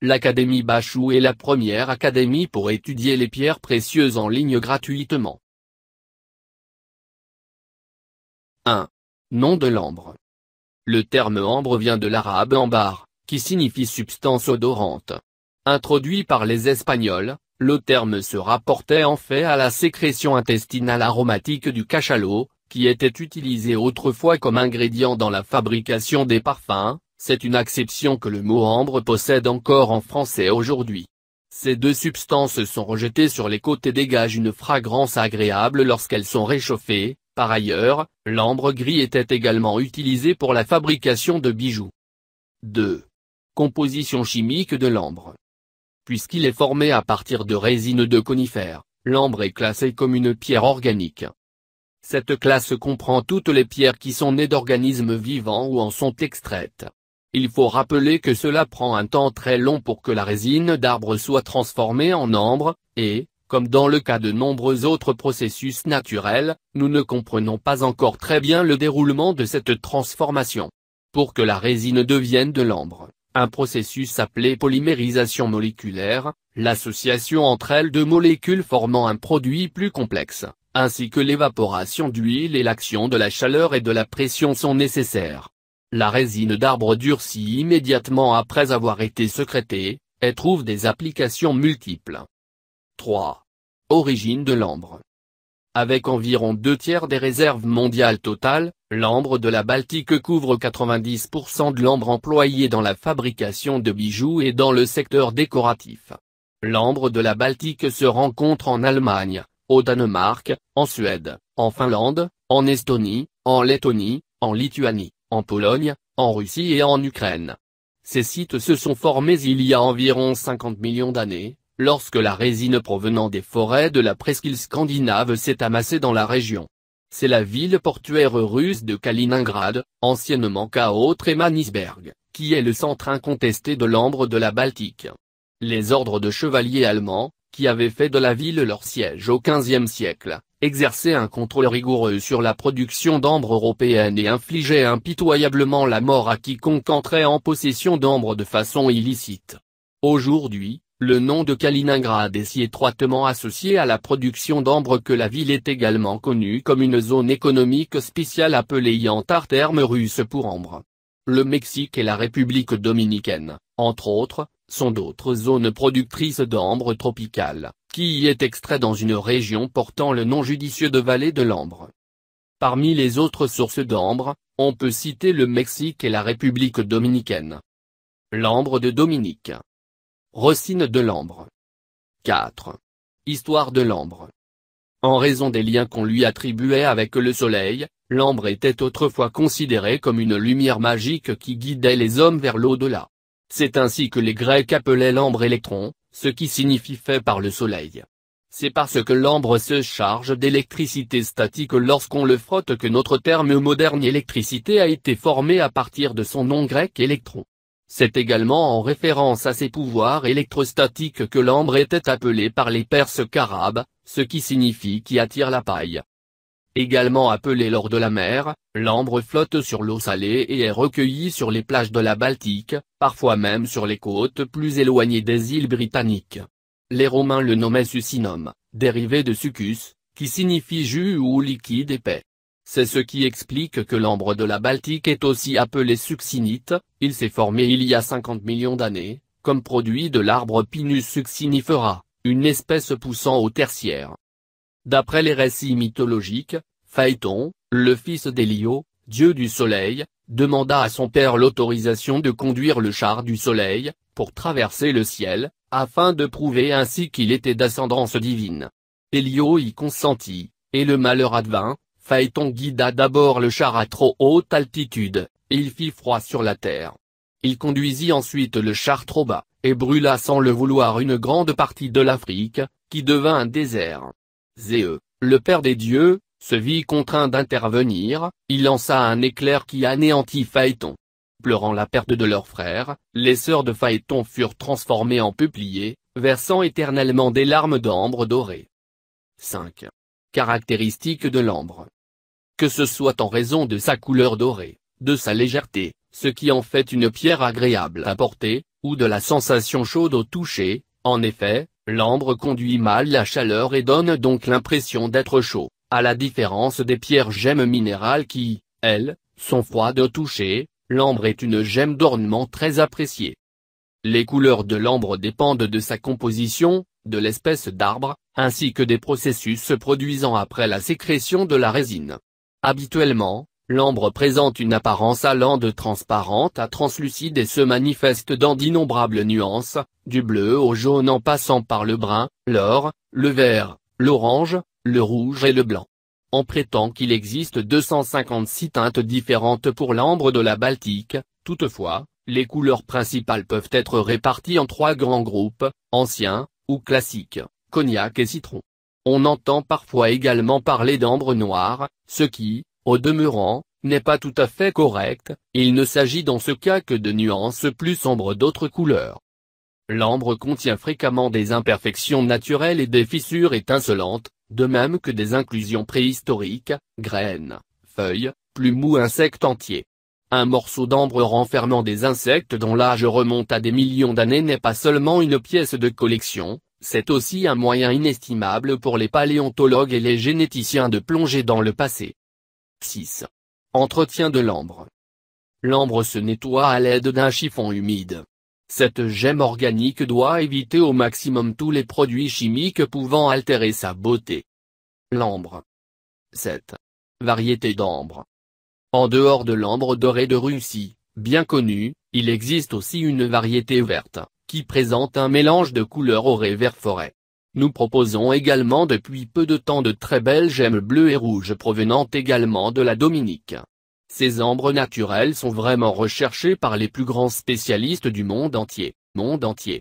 L'Académie Bachou est la première académie pour étudier les pierres précieuses en ligne gratuitement. 1. Nom de l'ambre. Le terme ambre vient de l'arabe ambar, qui signifie substance odorante. Introduit par les Espagnols, le terme se rapportait en fait à la sécrétion intestinale aromatique du cachalot, qui était utilisé autrefois comme ingrédient dans la fabrication des parfums, c'est une exception que le mot ambre possède encore en français aujourd'hui. Ces deux substances sont rejetées sur les côtes et dégagent une fragrance agréable lorsqu'elles sont réchauffées, par ailleurs, l'ambre gris était également utilisé pour la fabrication de bijoux. 2. Composition chimique de l'ambre Puisqu'il est formé à partir de résine de conifères, l'ambre est classé comme une pierre organique. Cette classe comprend toutes les pierres qui sont nées d'organismes vivants ou en sont extraites. Il faut rappeler que cela prend un temps très long pour que la résine d'arbre soit transformée en ambre, et, comme dans le cas de nombreux autres processus naturels, nous ne comprenons pas encore très bien le déroulement de cette transformation. Pour que la résine devienne de l'ambre, un processus appelé polymérisation moléculaire, l'association entre elles de molécules formant un produit plus complexe, ainsi que l'évaporation d'huile et l'action de la chaleur et de la pression sont nécessaires. La résine d'arbre durcit immédiatement après avoir été sécrétée, et trouve des applications multiples. 3. Origine de l'ambre. Avec environ deux tiers des réserves mondiales totales, l'ambre de la Baltique couvre 90% de l'ambre employé dans la fabrication de bijoux et dans le secteur décoratif. L'ambre de la Baltique se rencontre en Allemagne, au Danemark, en Suède, en Finlande, en Estonie, en Lettonie, en Lituanie en Pologne, en Russie et en Ukraine. Ces sites se sont formés il y a environ 50 millions d'années, lorsque la résine provenant des forêts de la presqu'île scandinave s'est amassée dans la région. C'est la ville portuaire russe de Kaliningrad, anciennement K.O. et Manisberg, qui est le centre incontesté de l'ambre de la Baltique. Les ordres de chevaliers allemands, qui avaient fait de la ville leur siège au XVe siècle, exercer un contrôle rigoureux sur la production d'ambre européenne et infligeait impitoyablement la mort à quiconque entrait en possession d'ambre de façon illicite. Aujourd'hui, le nom de Kaliningrad est si étroitement associé à la production d'ambre que la ville est également connue comme une zone économique spéciale appelée Yantar terme russe pour ambre. Le Mexique et la République dominicaine, entre autres, sont d'autres zones productrices d'ambre tropicale qui y est extrait dans une région portant le nom judicieux de vallée de l'ambre. Parmi les autres sources d'ambre, on peut citer le Mexique et la République dominicaine. L'ambre de Dominique. Rocine de l'ambre. 4. Histoire de l'ambre. En raison des liens qu'on lui attribuait avec le soleil, l'ambre était autrefois considérée comme une lumière magique qui guidait les hommes vers l'au-delà. C'est ainsi que les Grecs appelaient l'ambre électron, ce qui signifie fait par le soleil. C'est parce que l'ambre se charge d'électricité statique lorsqu'on le frotte que notre terme moderne électricité a été formé à partir de son nom grec électron. C'est également en référence à ses pouvoirs électrostatiques que l'ambre était appelé par les Perses carabes, ce qui signifie qui attire la paille également appelé l'or de la mer, l'ambre flotte sur l'eau salée et est recueilli sur les plages de la Baltique, parfois même sur les côtes plus éloignées des îles britanniques. Les Romains le nommaient succinum, dérivé de succus, qui signifie jus ou liquide épais. C'est ce qui explique que l'ambre de la Baltique est aussi appelé succinite, il s'est formé il y a 50 millions d'années, comme produit de l'arbre Pinus succinifera, une espèce poussant au tertiaire. D'après les récits mythologiques, Phaéton, le fils d'Elio, dieu du soleil, demanda à son père l'autorisation de conduire le char du soleil, pour traverser le ciel, afin de prouver ainsi qu'il était d'ascendance divine. Hélio y consentit, et le malheur advint, Phaéton guida d'abord le char à trop haute altitude, et il fit froid sur la terre. Il conduisit ensuite le char trop bas, et brûla sans le vouloir une grande partie de l'Afrique, qui devint un désert. Zéeux, le père des dieux, se vit contraint d'intervenir, il lança un éclair qui anéantit Phaéton. Pleurant la perte de leur frère, les sœurs de Phaéton furent transformées en peupliers, versant éternellement des larmes d'ambre doré. 5. Caractéristiques de l'ambre. Que ce soit en raison de sa couleur dorée, de sa légèreté, ce qui en fait une pierre agréable à porter, ou de la sensation chaude au toucher, en effet, l'ambre conduit mal la chaleur et donne donc l'impression d'être chaud à la différence des pierres gemmes minérales qui, elles, sont froides au toucher, l'ambre est une gemme d'ornement très appréciée. Les couleurs de l'ambre dépendent de sa composition, de l'espèce d'arbre, ainsi que des processus se produisant après la sécrétion de la résine. Habituellement, l'ambre présente une apparence allant de transparente à translucide et se manifeste dans d'innombrables nuances, du bleu au jaune en passant par le brun, l'or, le vert, l'orange, le rouge et le blanc. On prétend qu'il existe 256 teintes différentes pour l'ambre de la Baltique, toutefois, les couleurs principales peuvent être réparties en trois grands groupes, anciens, ou classiques, cognac et citron. On entend parfois également parler d'ambre noir, ce qui, au demeurant, n'est pas tout à fait correct, il ne s'agit dans ce cas que de nuances plus sombres d'autres couleurs. L'ambre contient fréquemment des imperfections naturelles et des fissures étincelantes, de même que des inclusions préhistoriques, graines, feuilles, plumes ou insectes entiers. Un morceau d'ambre renfermant des insectes dont l'âge remonte à des millions d'années n'est pas seulement une pièce de collection, c'est aussi un moyen inestimable pour les paléontologues et les généticiens de plonger dans le passé. 6. Entretien de l'ambre. L'ambre se nettoie à l'aide d'un chiffon humide, cette gemme organique doit éviter au maximum tous les produits chimiques pouvant altérer sa beauté. L'ambre. 7. Variété d'ambre. En dehors de l'ambre doré de Russie, bien connue, il existe aussi une variété verte, qui présente un mélange de couleurs orées vert forêt. Nous proposons également depuis peu de temps de très belles gemmes bleues et rouges provenant également de la Dominique. Ces ambres naturelles sont vraiment recherchées par les plus grands spécialistes du monde entier. Monde entier.